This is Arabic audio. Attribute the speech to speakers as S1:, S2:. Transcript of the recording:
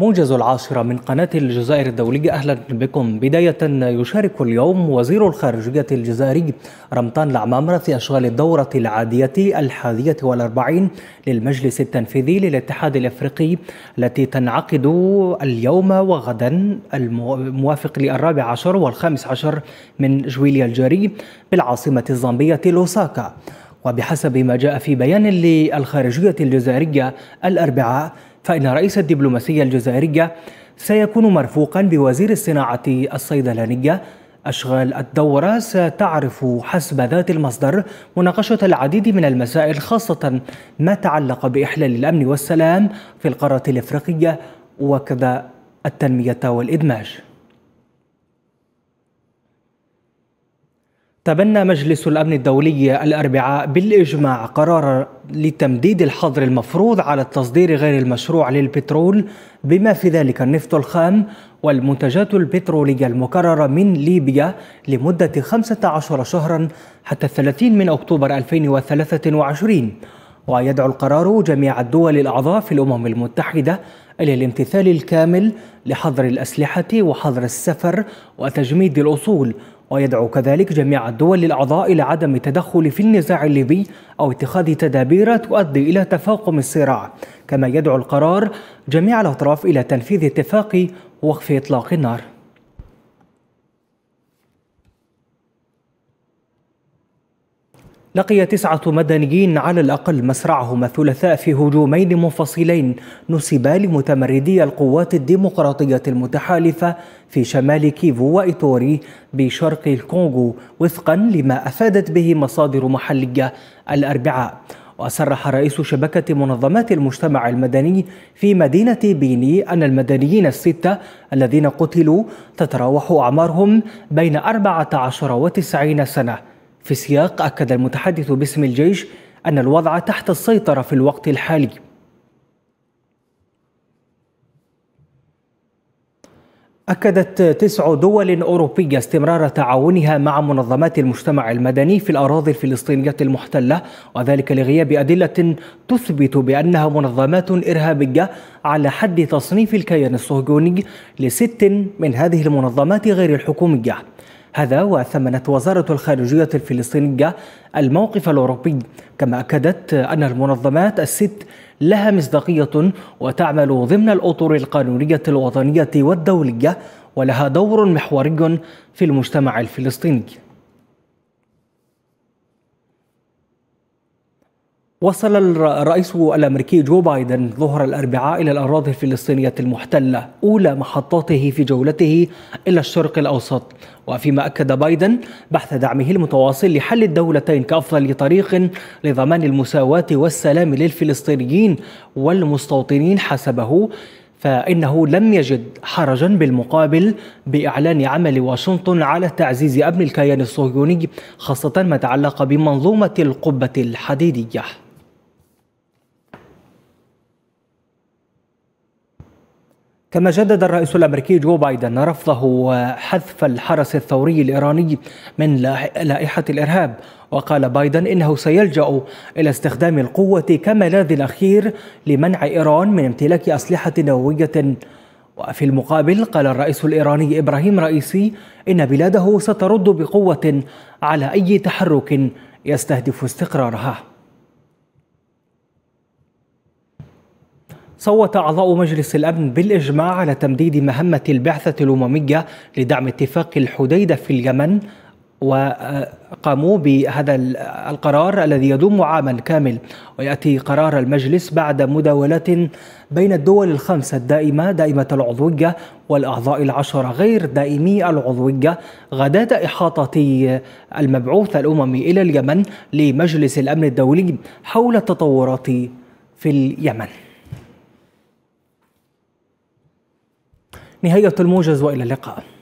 S1: موجز العاشرة من قناة الجزائر الدولية أهلا بكم بداية يشارك اليوم وزير الخارجية الجزائري رمضان العمامرة في أشغال الدورة العادية الحادية والأربعين للمجلس التنفيذي للاتحاد الأفريقي التي تنعقد اليوم وغدا الموافق للرابع عشر والخامس عشر من جويليا الجاري بالعاصمة الزامبية لوساكا وبحسب ما جاء في بيان للخارجية الجزائرية الأربعاء فإن رئيس الدبلوماسية الجزائرية سيكون مرفوقا بوزير الصناعة الصيدلانية أشغال الدورة ستعرف حسب ذات المصدر مناقشة العديد من المسائل خاصة ما تعلق بإحلال الأمن والسلام في القارة الإفريقية وكذا التنمية والإدماج تبنى مجلس الأمن الدولي الأربعاء بالإجماع قرار لتمديد الحظر المفروض على التصدير غير المشروع للبترول بما في ذلك النفط الخام والمنتجات البترولية المكررة من ليبيا لمدة 15 شهرا حتى 30 من أكتوبر 2023 ويدعو القرار جميع الدول الأعضاء في الأمم المتحدة إلى الامتثال الكامل لحظر الأسلحة وحظر السفر وتجميد الأصول ويدعو كذلك جميع الدول الأعضاء إلى عدم التدخل في النزاع الليبي أو اتخاذ تدابير تؤدي إلى تفاقم الصراع كما يدعو القرار جميع الأطراف إلى تنفيذ اتفاق وقف إطلاق النار لقي تسعة مدنيين على الأقل مسرعهم الثلاثاء في هجومين منفصلين نسبا لمتمردي القوات الديمقراطية المتحالفة في شمال كيفو وإيتوري بشرق الكونغو وفقا لما أفادت به مصادر محلية الأربعاء وصرح رئيس شبكة منظمات المجتمع المدني في مدينة بيني أن المدنيين الستة الذين قتلوا تتراوح أعمارهم بين 14 و90 سنة في سياق أكد المتحدث باسم الجيش أن الوضع تحت السيطرة في الوقت الحالي أكدت تسع دول أوروبية استمرار تعاونها مع منظمات المجتمع المدني في الأراضي الفلسطينية المحتلة وذلك لغياب أدلة تثبت بأنها منظمات إرهابية على حد تصنيف الكيان الصهيوني لست من هذه المنظمات غير الحكومية هذا وثمنت وزارة الخارجية الفلسطينية الموقف الأوروبي كما أكدت أن المنظمات الست لها مصداقية وتعمل ضمن الأطر القانونية الوطنية والدولية ولها دور محوري في المجتمع الفلسطيني وصل الرئيس الامريكي جو بايدن ظهر الاربعاء الى الاراضي الفلسطينيه المحتله اولى محطاته في جولته الى الشرق الاوسط وفيما اكد بايدن بحث دعمه المتواصل لحل الدولتين كافضل طريق لضمان المساواه والسلام للفلسطينيين والمستوطنين حسبه فإنه لم يجد حرجا بالمقابل بإعلان عمل واشنطن على تعزيز أمن الكيان الصهيوني خاصة ما تعلق بمنظومة القبة الحديدية كما جدد الرئيس الامريكي جو بايدن رفضه حذف الحرس الثوري الايراني من لائحه الارهاب وقال بايدن انه سيلجا الى استخدام القوه كملاذ الاخير لمنع ايران من امتلاك اسلحه نوويه وفي المقابل قال الرئيس الايراني ابراهيم رئيسي ان بلاده سترد بقوه على اي تحرك يستهدف استقرارها صوت أعضاء مجلس الأمن بالإجماع على تمديد مهمة البعثة الأممية لدعم اتفاق الحديدة في اليمن وقاموا بهذا القرار الذي يدوم عاما كامل وياتي قرار المجلس بعد مداولات بين الدول الخمسه الدائمه دائمه العضويه والاعضاء العشره غير دائمي العضويه غداه احاطه المبعوث الاممي الى اليمن لمجلس الامن الدولي حول التطورات في اليمن نهاية الموجز وإلى اللقاء